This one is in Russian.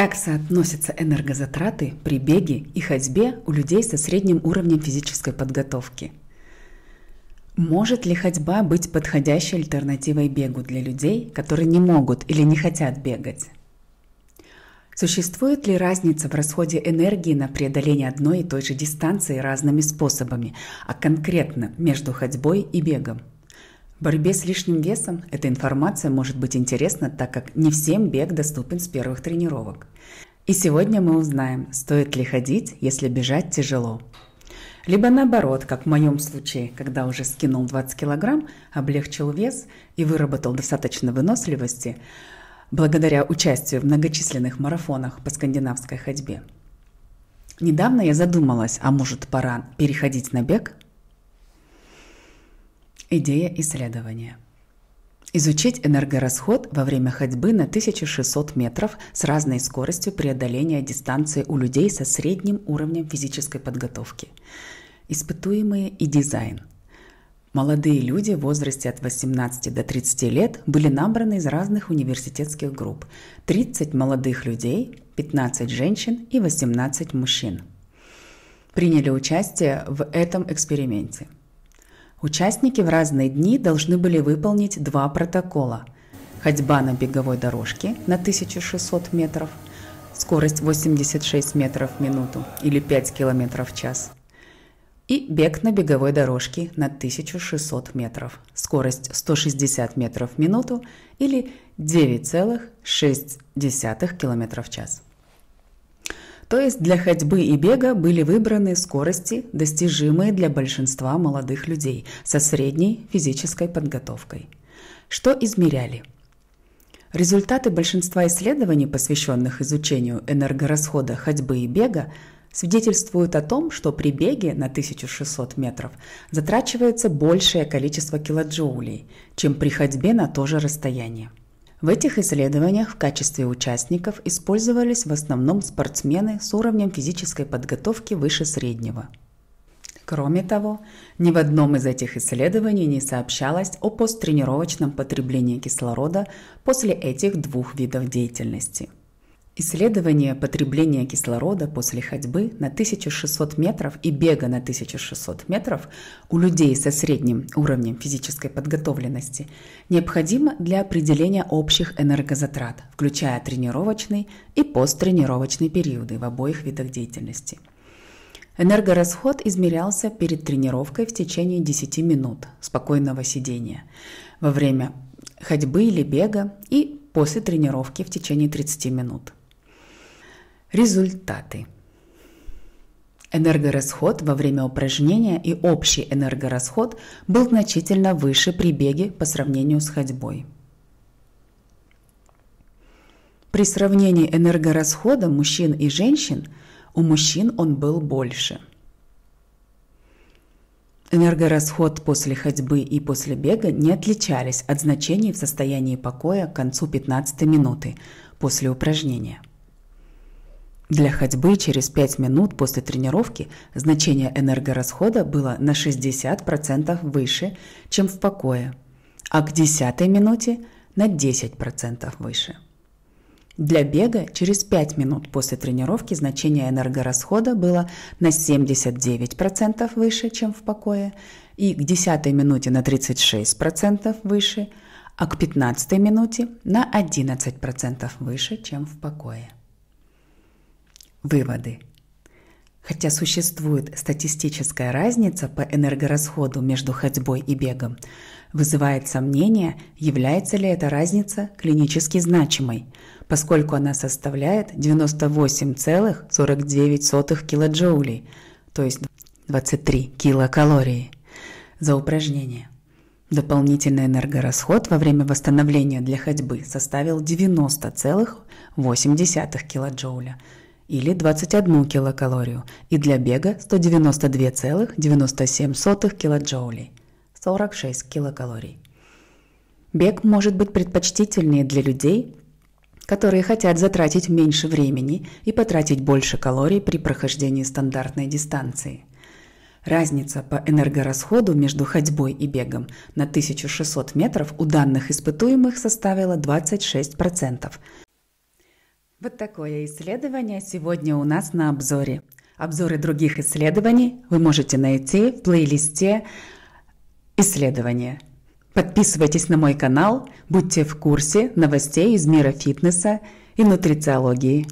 Как соотносятся энергозатраты при беге и ходьбе у людей со средним уровнем физической подготовки? Может ли ходьба быть подходящей альтернативой бегу для людей, которые не могут или не хотят бегать? Существует ли разница в расходе энергии на преодоление одной и той же дистанции разными способами, а конкретно между ходьбой и бегом? В борьбе с лишним весом эта информация может быть интересна, так как не всем бег доступен с первых тренировок. И сегодня мы узнаем, стоит ли ходить, если бежать тяжело. Либо наоборот, как в моем случае, когда уже скинул 20 килограмм, облегчил вес и выработал достаточно выносливости, благодаря участию в многочисленных марафонах по скандинавской ходьбе. Недавно я задумалась, а может пора переходить на бег – Идея исследования. Изучить энергорасход во время ходьбы на 1600 метров с разной скоростью преодоления дистанции у людей со средним уровнем физической подготовки. Испытуемые и дизайн. Молодые люди в возрасте от 18 до 30 лет были набраны из разных университетских групп. 30 молодых людей, 15 женщин и 18 мужчин. Приняли участие в этом эксперименте – Участники в разные дни должны были выполнить два протокола. Ходьба на беговой дорожке на 1600 метров, скорость 86 метров в минуту или 5 километров в час, и бег на беговой дорожке на 1600 метров, скорость 160 метров в минуту или 9,6 километров в час. То есть для ходьбы и бега были выбраны скорости, достижимые для большинства молодых людей со средней физической подготовкой. Что измеряли? Результаты большинства исследований, посвященных изучению энергорасхода ходьбы и бега, свидетельствуют о том, что при беге на 1600 метров затрачивается большее количество килоджоулей, чем при ходьбе на то же расстояние. В этих исследованиях в качестве участников использовались в основном спортсмены с уровнем физической подготовки выше среднего. Кроме того, ни в одном из этих исследований не сообщалось о посттренировочном потреблении кислорода после этих двух видов деятельности – Исследование потребления кислорода после ходьбы на 1600 метров и бега на 1600 метров у людей со средним уровнем физической подготовленности необходимо для определения общих энергозатрат, включая тренировочный и посттренировочный периоды в обоих видах деятельности. Энергорасход измерялся перед тренировкой в течение 10 минут спокойного сидения, во время ходьбы или бега и после тренировки в течение 30 минут. Результаты. Энергорасход во время упражнения и общий энергорасход был значительно выше при беге по сравнению с ходьбой. При сравнении энергорасхода мужчин и женщин у мужчин он был больше. Энергорасход после ходьбы и после бега не отличались от значений в состоянии покоя к концу 15 минуты после упражнения. Для ходьбы через 5 минут после тренировки значение энергорасхода было на 60% выше, чем в покое, а к 10 минуте на 10% выше. Для бега через 5 минут после тренировки значение энергорасхода было на 79% выше, чем в покое, и к 10 минуте на 36% выше, а к 15 минуте на 11% выше, чем в покое. Выводы. Хотя существует статистическая разница по энергорасходу между ходьбой и бегом, вызывает сомнение, является ли эта разница клинически значимой, поскольку она составляет 98,49 кДж, то есть 23 килокалории за упражнение. Дополнительный энергорасход во время восстановления для ходьбы составил 90,8 килоджоуля – или 21 килокалорию и для бега 192,97 килоджоулей 46 килокалорий. Бег может быть предпочтительнее для людей, которые хотят затратить меньше времени и потратить больше калорий при прохождении стандартной дистанции. Разница по энергорасходу между ходьбой и бегом на 1600 метров у данных испытуемых составила 26%, вот такое исследование сегодня у нас на обзоре. Обзоры других исследований вы можете найти в плейлисте «Исследования». Подписывайтесь на мой канал, будьте в курсе новостей из мира фитнеса и нутрициологии.